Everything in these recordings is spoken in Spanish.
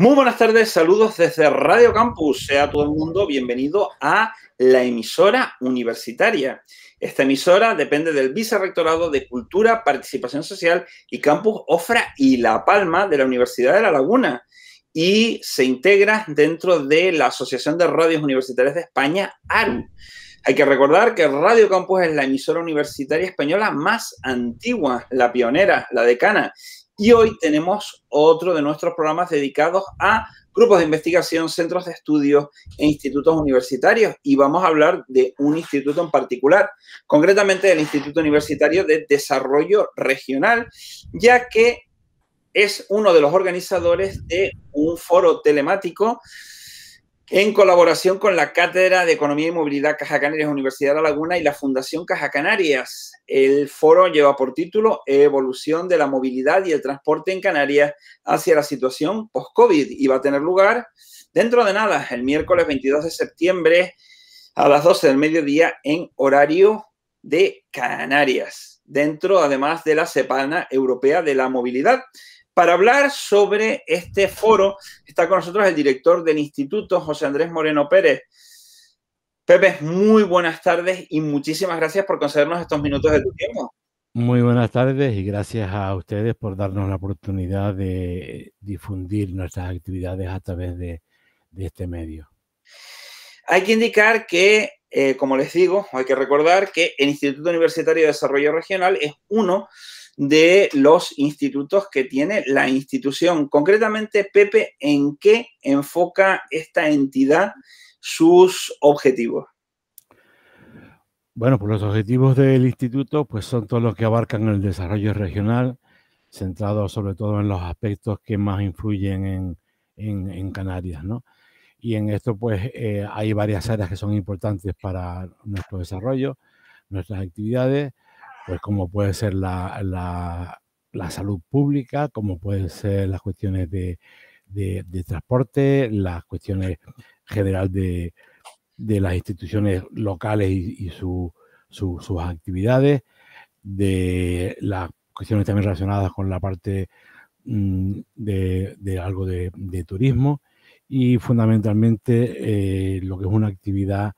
Muy buenas tardes, saludos desde Radio Campus. Sea todo el mundo bienvenido a la emisora universitaria. Esta emisora depende del Vicerrectorado de Cultura, Participación Social y Campus Ofra y La Palma de la Universidad de La Laguna y se integra dentro de la Asociación de Radios Universitarias de España, ARU. Hay que recordar que Radio Campus es la emisora universitaria española más antigua, la pionera, la decana, y hoy tenemos otro de nuestros programas dedicados a grupos de investigación, centros de estudios e institutos universitarios. Y vamos a hablar de un instituto en particular, concretamente del Instituto Universitario de Desarrollo Regional, ya que es uno de los organizadores de un foro telemático en colaboración con la Cátedra de Economía y Movilidad Caja Canarias, Universidad de La Laguna y la Fundación Caja Canarias. El foro lleva por título Evolución de la movilidad y el transporte en Canarias hacia la situación post-COVID y va a tener lugar dentro de nada, el miércoles 22 de septiembre a las 12 del mediodía en horario de Canarias, dentro además de la Semana Europea de la Movilidad. Para hablar sobre este foro está con nosotros el director del instituto, José Andrés Moreno Pérez. Pepe, muy buenas tardes y muchísimas gracias por concedernos estos minutos de tu tiempo. Muy buenas tardes y gracias a ustedes por darnos la oportunidad de difundir nuestras actividades a través de, este medio. Hay que indicar que, eh, como les digo, hay que recordar que el Instituto Universitario de Desarrollo Regional es uno de de los institutos que tiene la institución. Concretamente, Pepe, ¿en qué enfoca esta entidad sus objetivos? Bueno, pues los objetivos del instituto pues son todos los que abarcan el desarrollo regional, centrado sobre todo en los aspectos que más influyen en, Canarias, Y en esto pues eh, hay varias áreas que son importantes para nuestro desarrollo, nuestras actividades, pues como puede ser la, salud pública, como pueden ser las cuestiones de, transporte, las cuestiones general de, las instituciones locales y, sus actividades, de las cuestiones también relacionadas con la parte mm, de, algo de, turismo y fundamentalmente eh, lo que es una actividad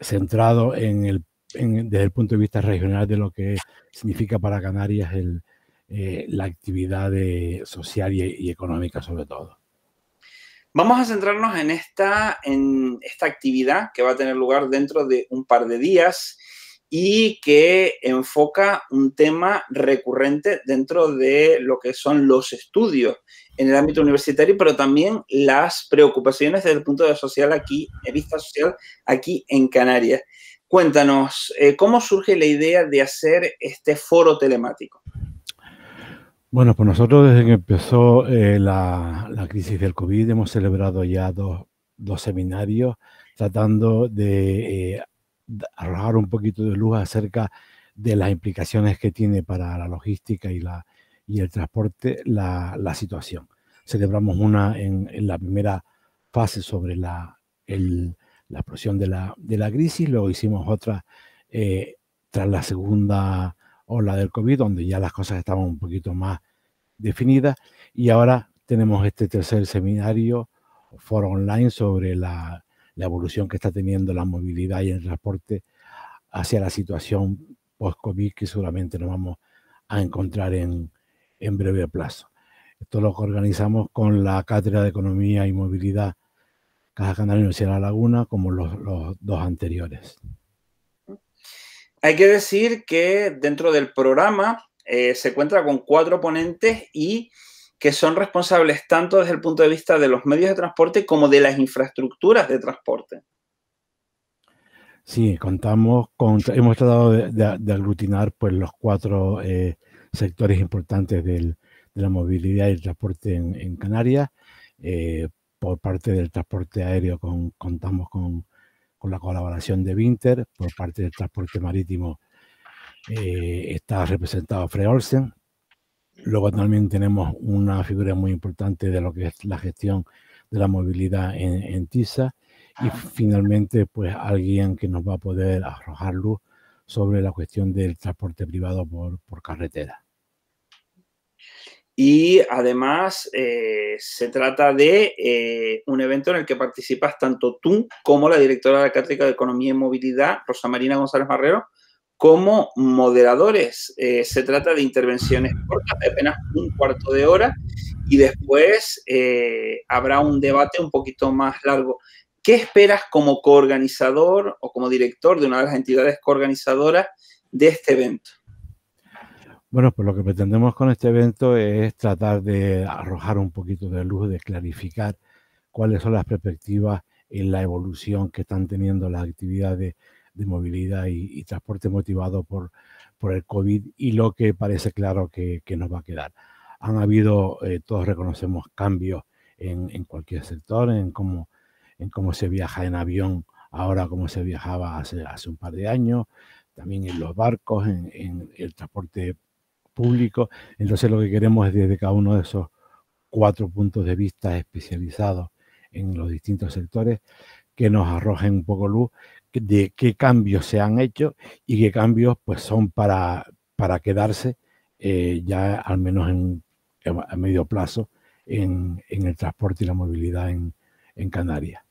centrado en el desde el punto de vista regional de lo que significa para Canarias eh, la actividad social y, económica sobre todo. Vamos a centrarnos en esta, en esta actividad que va a tener lugar dentro de un par de días y que enfoca un tema recurrente dentro de lo que son los estudios en el ámbito universitario, pero también las preocupaciones desde el punto de social aquí, de vista social aquí en Canarias. Cuéntanos, eh, ¿cómo surge la idea de hacer este foro telemático? Bueno, pues nosotros desde que empezó eh, la, crisis del COVID hemos celebrado ya dos, seminarios tratando de eh, arrojar un poquito de luz acerca de las implicaciones que tiene para la logística y, la, y el transporte la, situación. Celebramos una en, la primera fase sobre la, el, la explosión de la, crisis, luego hicimos otra eh, tras la segunda ola del COVID, donde ya las cosas estaban un poquito más definidas, y ahora tenemos este tercer seminario, foro online, sobre la, evolución que está teniendo la movilidad y el transporte hacia la situación post-COVID que seguramente nos vamos a encontrar en, en breve plazo. Esto lo organizamos con la Cátedra de Economía y Movilidad Caja Canaria y de La Laguna como los, dos anteriores. Hay que decir que dentro del programa eh, se cuenta con cuatro ponentes y que son responsables tanto desde el punto de vista de los medios de transporte como de las infraestructuras de transporte. Sí, contamos con, hemos tratado de, aglutinar pues los cuatro eh, sectores importantes de la movilidad y el transporte en, Canarias. Eh, por parte del transporte aéreo contamos con, la colaboración de Winter, por parte del transporte marítimo eh, está representado Freolsen. Luego también tenemos una figura muy importante de lo que es la gestión de la movilidad en, TISA y finalmente pues alguien que nos va a poder arrojar luz sobre la cuestión del transporte privado por, por carretera. Y además eh, se trata de eh, un evento en el que participas tanto tú como la directora de la Cátedra de Economía y Movilidad, Rosa Marina González Barrero, como moderadores. Eh, se trata de intervenciones cortas, de apenas un cuarto de hora, y después habrá un debate un poquito más largo. ¿Qué esperas como coorganizador o como director de una de las entidades coorganizadoras de este evento? Bueno, pues lo que pretendemos con este evento es tratar de arrojar un poquito de luz, de clarificar cuáles son las perspectivas en la evolución que están teniendo las actividades de movilidad y, transporte motivado por, por el COVID y lo que parece claro que, que nos va a quedar. Han habido, eh, todos reconocemos, cambios en, cualquier sector, en cómo, en cómo se viaja en avión ahora, como se viajaba hace, hace un par de años, también en los barcos, en, en el transporte público. Entonces lo que queremos es desde cada uno de esos cuatro puntos de vista especializados en los distintos sectores que nos arrojen un poco luz de qué cambios se han hecho y qué cambios pues son para, para quedarse eh, ya al menos en, a medio plazo en, el transporte y la movilidad en, en Canarias.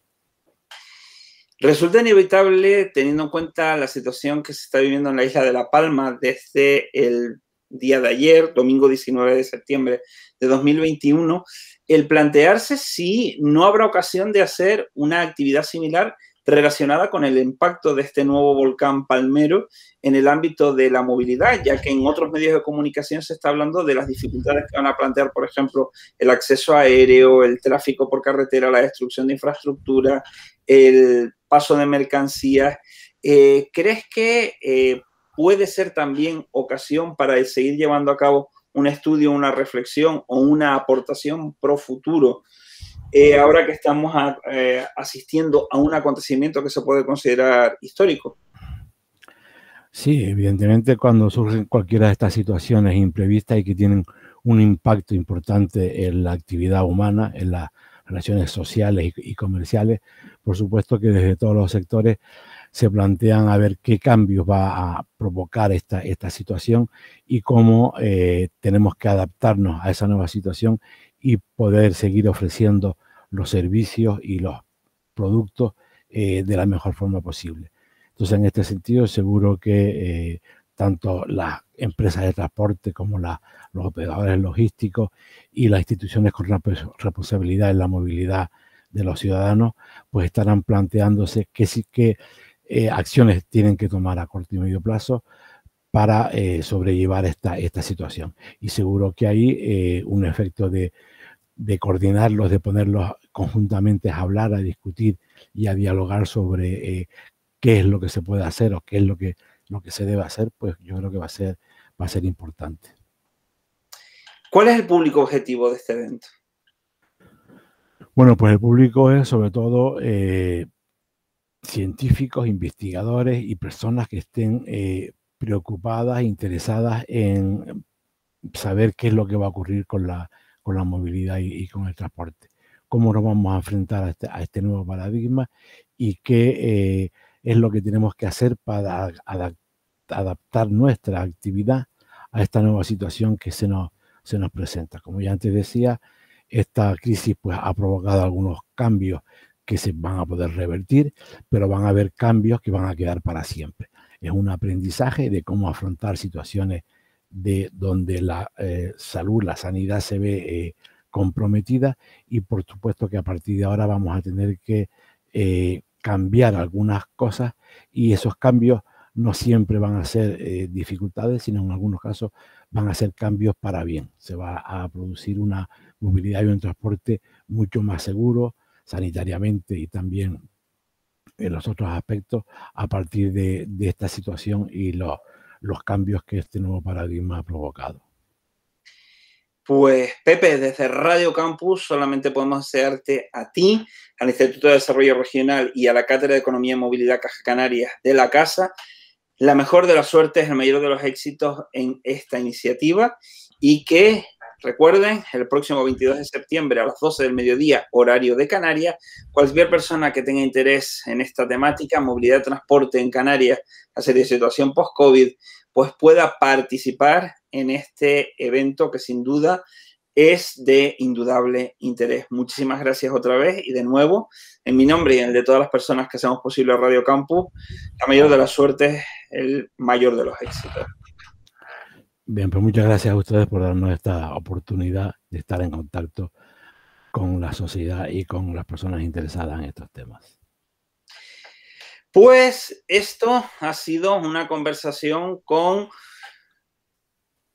Resulta inevitable, teniendo en cuenta la situación que se está viviendo en la isla de La Palma desde el día de ayer, domingo 19 de septiembre de 2021, el plantearse si no habrá ocasión de hacer una actividad similar relacionada con el impacto de este nuevo volcán Palmero en el ámbito de la movilidad, ya que en otros medios de comunicación se está hablando de las dificultades que van a plantear, por ejemplo, el acceso aéreo, el tráfico por carretera, la destrucción de infraestructura, el paso de mercancías. Eh, ¿Crees que eh, puede ser también ocasión para seguir llevando a cabo un estudio, una reflexión o una aportación pro futuro. Eh, ahora que estamos ah, eh, asistiendo a un acontecimiento que se puede considerar histórico. Sí, evidentemente cuando surgen cualquiera de estas situaciones imprevistas y que tienen un impacto importante en la actividad humana, en las relaciones sociales y comerciales, por supuesto que desde todos los sectores se plantean a ver qué cambios va a provocar esta, esta situación y cómo eh, tenemos que adaptarnos a esa nueva situación y poder seguir ofreciendo los servicios y los productos eh, de la mejor forma posible. Entonces, en este sentido, seguro que eh, tanto las empresas de transporte como los operadores logísticos y las instituciones con responsabilidad en la movilidad de los ciudadanos, pues estarán planteándose qué, que eh, acciones tienen que tomar a corto y medio plazo para eh, sobrellevar esta, esta situación. Y seguro que hay eh, un efecto de, coordinarlos, de ponerlos conjuntamente a hablar, a discutir y a dialogar sobre qué es lo que se puede hacer o qué es lo que, lo que se debe hacer, pues yo creo que va a ser, va a ser importante. ¿Cuál es el público objetivo de este evento? Bueno, pues el público es sobre todo científicos, investigadores y personas que estén eh, preocupadas e interesadas en saber qué es lo que va a ocurrir con la, la movilidad y, con el transporte. Cómo nos vamos a enfrentar a este, este nuevo paradigma y qué eh, es lo que tenemos que hacer para adaptar nuestra actividad a esta nueva situación que se nos, se nos presenta. Como ya antes decía, esta crisis pues, ha provocado algunos cambios que se van a poder revertir, pero van a haber cambios que van a quedar para siempre. Es un aprendizaje de cómo afrontar situaciones de donde la eh, salud, la sanidad se ve eh, comprometida y por supuesto que a partir de ahora vamos a tener que eh, cambiar algunas cosas y esos cambios no siempre van a ser dificultades, sino en algunos casos van a ser cambios para bien. Se va a producir una movilidad y un transporte mucho más seguro, sanitariamente y también en los otros aspectos a partir de, esta situación y los, los cambios que este nuevo paradigma ha provocado. Pues Pepe, desde Radio Campus solamente podemos desearte a ti, al Instituto de Desarrollo Regional y a la Cátedra de Economía y Movilidad Caja Canarias de la Casa la mejor de las suertes, el mayor de los éxitos en esta iniciativa y que Recuerden, el próximo 22 de septiembre a las 12 del mediodía, horario de Canarias, cualquier persona que tenga interés en esta temática, movilidad, transporte en Canarias, serie de situación post-COVID, pues pueda participar en este evento que sin duda es de indudable interés. Muchísimas gracias otra vez y de nuevo, en mi nombre y en el de todas las personas que hacemos posible Radio Campus, la mayor de las suertes, el mayor de los éxitos. Bien, pues muchas gracias a ustedes por darnos esta oportunidad de estar en contacto con la sociedad y con las personas interesadas en estos temas. Pues esto ha sido una conversación con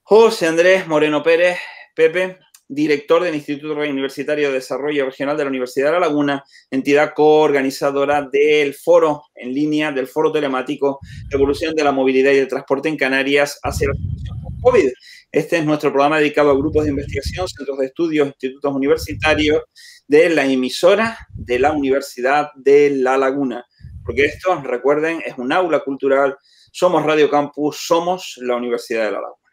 José Andrés Moreno Pérez, Pepe, director del Instituto Universitario de Desarrollo Regional de la Universidad de La Laguna, entidad coorganizadora del foro en línea, del foro telemático evolución de la Movilidad y del Transporte en Canarias hacia COVID. Este es nuestro programa dedicado a grupos de investigación, centros de estudios, institutos universitarios de la emisora de la Universidad de La Laguna. Porque esto, recuerden, es un aula cultural. Somos Radio Campus, somos la Universidad de La Laguna.